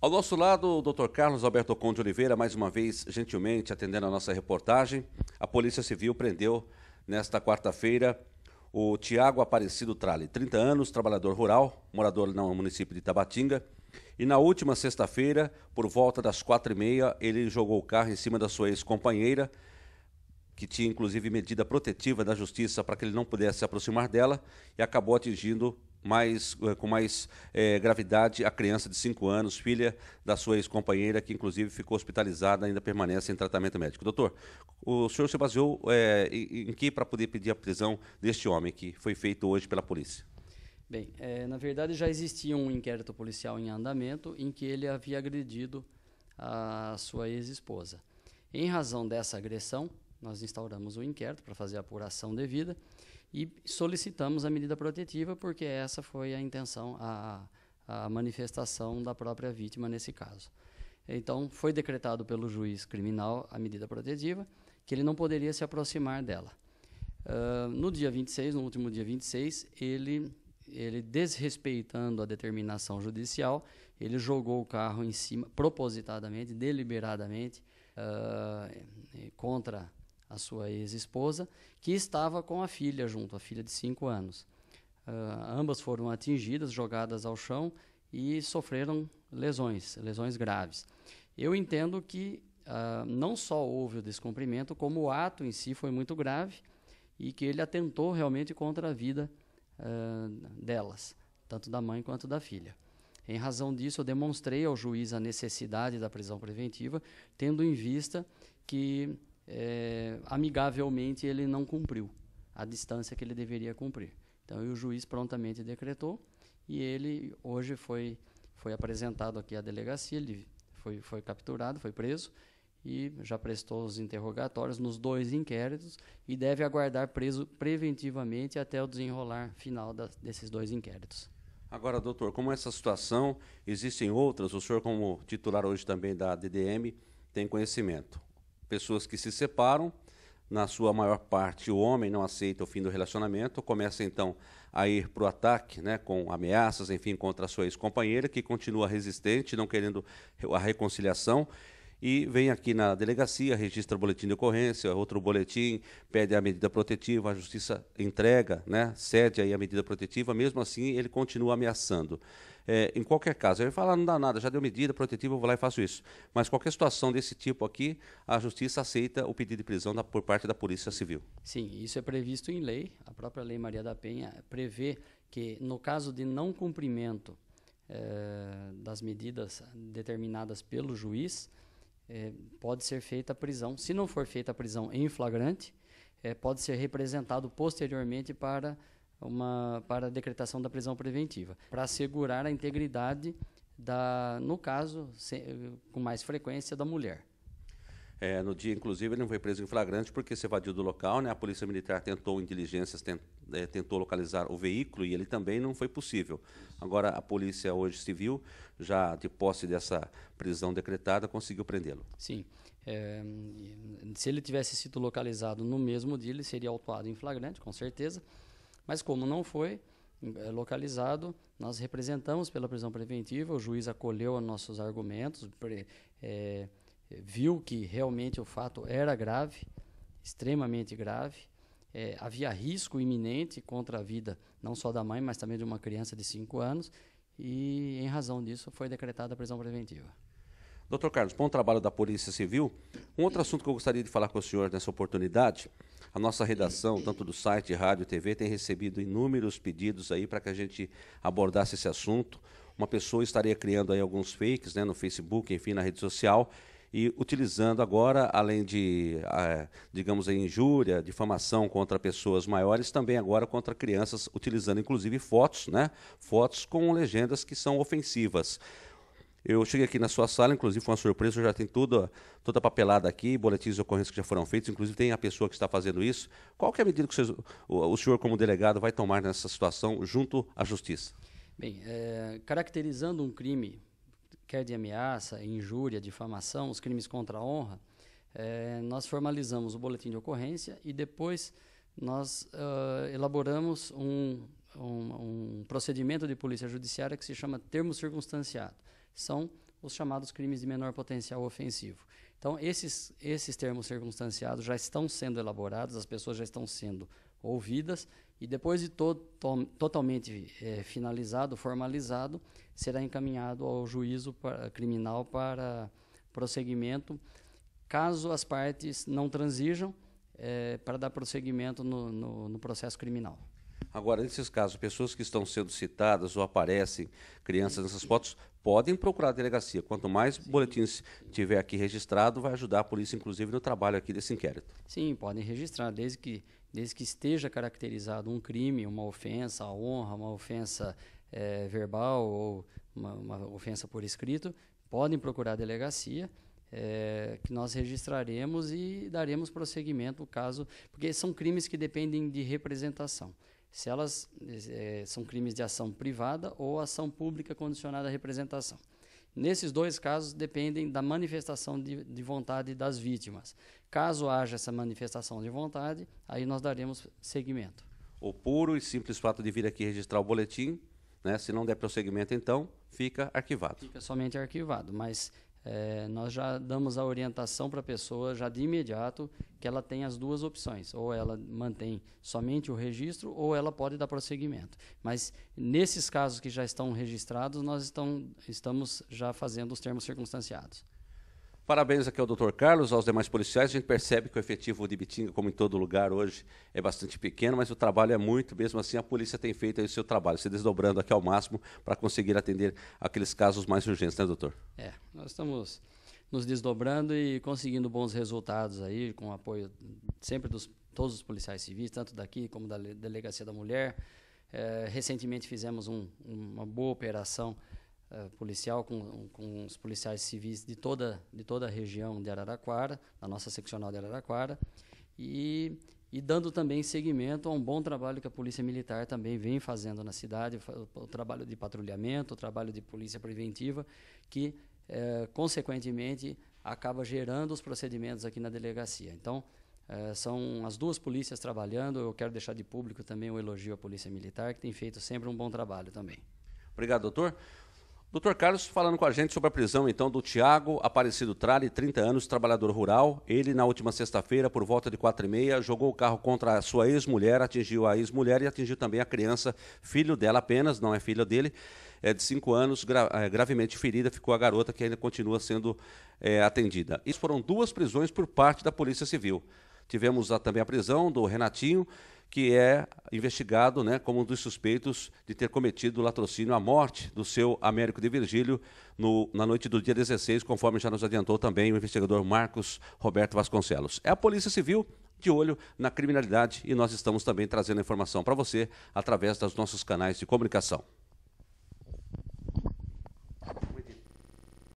Ao nosso lado, o Dr. Carlos Alberto Conde Oliveira, mais uma vez, gentilmente atendendo a nossa reportagem. A Polícia Civil prendeu nesta quarta-feira o Tiago Aparecido Trale, 30 anos, trabalhador rural, morador no município de Tabatinga. E na última sexta-feira, por volta das quatro e meia, ele jogou o carro em cima da sua ex-companheira, que tinha inclusive medida protetiva da justiça para que ele não pudesse se aproximar dela, e acabou atingindo mais, eh, com mais é, gravidade a criança de 5 anos, filha da sua ex-companheira, que inclusive ficou hospitalizada ainda permanece em tratamento médico. Doutor, o senhor se baseou é, em, em que para poder pedir a prisão deste homem que foi feito hoje pela polícia? Bem, é, na verdade já existia um inquérito policial em andamento em que ele havia agredido a sua ex-esposa. Em razão dessa agressão, nós instauramos o um inquérito para fazer a apuração devida e solicitamos a medida protetiva porque essa foi a intenção, a, a manifestação da própria vítima nesse caso. Então, foi decretado pelo juiz criminal a medida protetiva, que ele não poderia se aproximar dela. Uh, no dia 26, no último dia 26, ele, ele desrespeitando a determinação judicial, ele jogou o carro em cima, propositadamente, deliberadamente, uh, contra a sua ex-esposa, que estava com a filha junto, a filha de 5 anos. Uh, ambas foram atingidas, jogadas ao chão e sofreram lesões, lesões graves. Eu entendo que uh, não só houve o descumprimento, como o ato em si foi muito grave e que ele atentou realmente contra a vida uh, delas, tanto da mãe quanto da filha. Em razão disso, eu demonstrei ao juiz a necessidade da prisão preventiva, tendo em vista que é, amigavelmente ele não cumpriu a distância que ele deveria cumprir. Então, o juiz prontamente decretou e ele hoje foi foi apresentado aqui à delegacia, ele foi foi capturado, foi preso e já prestou os interrogatórios nos dois inquéritos e deve aguardar preso preventivamente até o desenrolar final da, desses dois inquéritos. Agora, doutor, como essa situação, existem outras, o senhor como titular hoje também da DDM tem conhecimento. Pessoas que se separam, na sua maior parte o homem não aceita o fim do relacionamento, começa então a ir para o ataque, né, com ameaças, enfim, contra a sua ex-companheira, que continua resistente, não querendo a reconciliação, e vem aqui na delegacia, registra o boletim de ocorrência, outro boletim, pede a medida protetiva, a justiça entrega, né, cede aí a medida protetiva, mesmo assim ele continua ameaçando. É, em qualquer caso, ele fala, não dá nada, já deu medida protetiva, eu vou lá e faço isso. Mas qualquer situação desse tipo aqui, a justiça aceita o pedido de prisão da, por parte da Polícia Civil. Sim, isso é previsto em lei, a própria Lei Maria da Penha prevê que no caso de não cumprimento eh, das medidas determinadas pelo juiz, é, pode ser feita a prisão. Se não for feita a prisão em flagrante, é, pode ser representado posteriormente para uma para a decretação da prisão preventiva, para assegurar a integridade da, no caso, se, com mais frequência da mulher. É, no dia, inclusive, ele não foi preso em flagrante porque se evadiu do local. Né? A Polícia Militar tentou, inteligências, tent, é, tentou localizar o veículo e ele também não foi possível. Agora, a Polícia hoje Civil, já de posse dessa prisão decretada, conseguiu prendê-lo. Sim. É, se ele tivesse sido localizado no mesmo dia, ele seria autuado em flagrante, com certeza. Mas como não foi é, localizado, nós representamos pela prisão preventiva, o juiz acolheu nossos argumentos, pre, é, viu que realmente o fato era grave, extremamente grave, é, havia risco iminente contra a vida não só da mãe, mas também de uma criança de 5 anos, e em razão disso foi decretada a prisão preventiva. Doutor Carlos, bom trabalho da Polícia Civil. Um outro assunto que eu gostaria de falar com o senhor nessa oportunidade, a nossa redação, tanto do site, rádio e TV, tem recebido inúmeros pedidos aí para que a gente abordasse esse assunto. Uma pessoa estaria criando aí alguns fakes né, no Facebook, enfim, na rede social, e utilizando agora, além de, digamos, injúria, difamação contra pessoas maiores, também agora contra crianças, utilizando inclusive fotos, né? Fotos com legendas que são ofensivas. Eu cheguei aqui na sua sala, inclusive foi uma surpresa, já tem tudo, toda a papelada aqui, boletins de ocorrência que já foram feitos, inclusive tem a pessoa que está fazendo isso. Qual é a medida que o, o, senhor, como delegado, vai tomar nessa situação junto à Justiça? Bem, é, caracterizando um crime quer de ameaça, injúria, difamação, os crimes contra a honra, é, nós formalizamos o boletim de ocorrência e depois nós uh, elaboramos um, um, um, procedimento de polícia judiciária que se chama termo circunstanciado. São os chamados crimes de menor potencial ofensivo. Então, esses, esses termos circunstanciados já estão sendo elaborados, as pessoas já estão sendo ouvidas e depois de todo, to, totalmente é, finalizado, formalizado, será encaminhado ao juízo para, criminal para prosseguimento, caso as partes não transijam é, para dar prosseguimento no, no, no processo criminal. Agora, nesses casos, pessoas que estão sendo citadas ou aparecem crianças nessas fotos, podem procurar a delegacia. Quanto mais Sim. boletins tiver aqui registrado, vai ajudar a polícia, inclusive, no trabalho aqui desse inquérito. Sim, podem registrar, desde que desde que esteja caracterizado um crime, uma ofensa à honra, uma ofensa é, verbal ou uma, uma, ofensa por escrito, podem procurar a delegacia, é, que nós registraremos e daremos prosseguimento o caso, porque são crimes que dependem de representação. Se elas é, são crimes de ação privada ou ação pública condicionada à representação. Nesses dois casos, dependem da manifestação de, de, vontade das vítimas. Caso haja essa manifestação de vontade, aí nós daremos seguimento. O puro e simples fato de vir aqui registrar o boletim, né, se não der prosseguimento, então fica arquivado. Fica somente arquivado, mas é, nós já damos a orientação para a pessoa, já de imediato, que ela tem as duas opções. Ou ela mantém somente o registro, ou ela pode dar prosseguimento. Mas, nesses casos que já estão registrados, nós estão, estamos já fazendo os termos circunstanciados. Parabéns aqui ao Dr. Carlos, aos demais policiais. A gente percebe que o efetivo de Bitinga, como em todo lugar hoje, é bastante pequeno, mas o trabalho é muito, mesmo assim a polícia tem feito o seu trabalho, se desdobrando aqui ao máximo para conseguir atender aqueles casos mais urgentes, né, doutor? É, nós estamos nos desdobrando e conseguindo bons resultados aí, com o apoio sempre dos todos os policiais civis, tanto daqui como da Delegacia da Mulher. É, recentemente fizemos um, uma boa operação eh, policial com, com os policiais civis de toda, de toda a região de Araraquara, da nossa seccional de Araraquara, e, e dando também seguimento a um bom trabalho que a Polícia Militar também vem fazendo na cidade, o, o trabalho de patrulhamento, o trabalho de polícia preventiva, que, eh, consequentemente, acaba gerando os procedimentos aqui na delegacia. Então, eh, são as duas polícias trabalhando. Eu quero deixar de público também o um elogio à Polícia Militar, que tem feito sempre um bom trabalho também. Obrigado, doutor. Doutor Carlos, falando com a gente sobre a prisão, então, do Tiago Aparecido Trale, 30 anos, trabalhador rural. Ele, na última sexta-feira, por volta de quatro e meia, jogou o carro contra a sua ex-mulher, atingiu a ex-mulher e atingiu também a criança, filho dela apenas, não é filha dele, é de cinco anos, gra é, gravemente ferida, ficou a garota que ainda continua sendo é, atendida. Isso foram duas prisões por parte da Polícia Civil. Tivemos a, também a prisão do Renatinho, que é investigado né, como um dos suspeitos de ter cometido o latrocínio à morte do seu Américo de Virgílio no, na noite do dia 16, conforme já nos adiantou também o investigador Marcos Roberto Vasconcelos. É a Polícia Civil de olho na criminalidade e nós estamos também trazendo a informação para você através dos nossos canais de comunicação.